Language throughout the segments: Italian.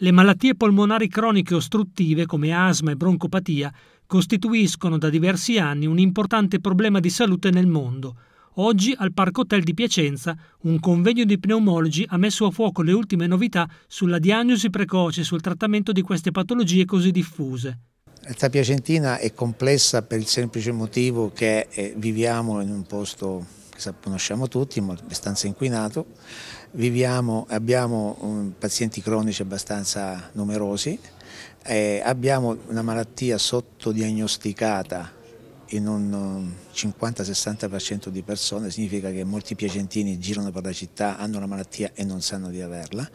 Le malattie polmonari croniche ostruttive come asma e broncopatia costituiscono da diversi anni un importante problema di salute nel mondo. Oggi al Parco Hotel di Piacenza un convegno di pneumologi ha messo a fuoco le ultime novità sulla diagnosi precoce e sul trattamento di queste patologie così diffuse. La realtà piacentina è complessa per il semplice motivo che eh, viviamo in un posto che conosciamo tutti, abbastanza inquinato, Viviamo, abbiamo um, pazienti cronici abbastanza numerosi, eh, abbiamo una malattia sottodiagnosticata in un 50-60% eh, di persone significa che molti piacentini girano per la città, hanno la malattia e non sanno di averla,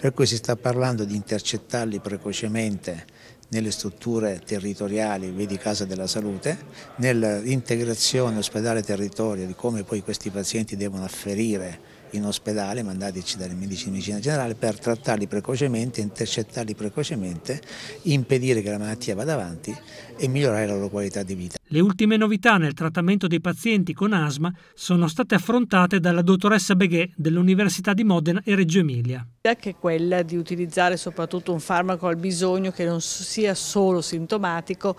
per cui si sta parlando di intercettarli precocemente nelle strutture territoriali, vedi Casa della Salute, nell'integrazione ospedale-territorio di come poi questi pazienti devono afferire in ospedale, mandatici dalle medici di medicina generale, per trattarli precocemente, intercettarli precocemente, impedire che la malattia vada avanti e migliorare la loro qualità di vita. Le ultime novità nel trattamento dei pazienti con asma sono state affrontate dalla dottoressa Beghe dell'Università di Modena e Reggio Emilia. Che è quella di utilizzare soprattutto un farmaco al bisogno che non sia solo sintomatico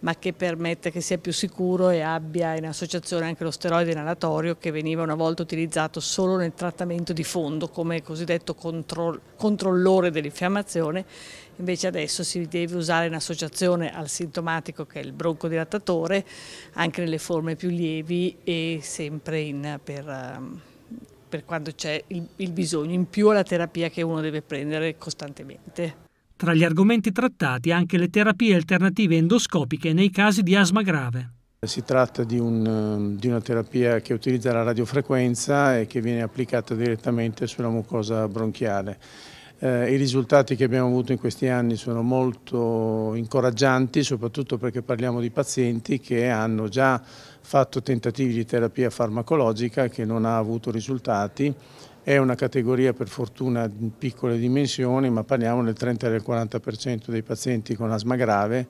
ma che permetta che sia più sicuro e abbia in associazione anche lo steroide inalatorio che veniva una volta utilizzato solo nel trattamento di fondo come cosiddetto controllore dell'infiammazione Invece adesso si deve usare in associazione al sintomatico che è il broncodilattatore anche nelle forme più lievi e sempre in, per, ehm, per, quando c'è il, il bisogno, in più alla terapia che uno deve prendere costantemente. Tra gli argomenti trattati anche le terapie alternative endoscopiche nei casi di asma grave. Si tratta di, un, ehm, di, una terapia che utilizza la radiofrequenza e che viene applicata direttamente sulla mucosa bronchiale. Eh, I risultati che abbiamo avuto in questi anni sono molto incoraggianti, soprattutto perché parliamo di pazienti che hanno già fatto tentativi di terapia farmacologica che non ha avuto risultati. È una categoria per fortuna di piccole dimensioni, ma parliamo del 30-40% dei pazienti con asma grave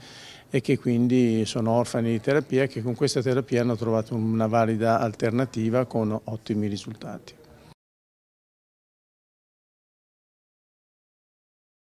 e che quindi sono orfani di terapia che con questa terapia hanno trovato una valida alternativa con ottimi risultati.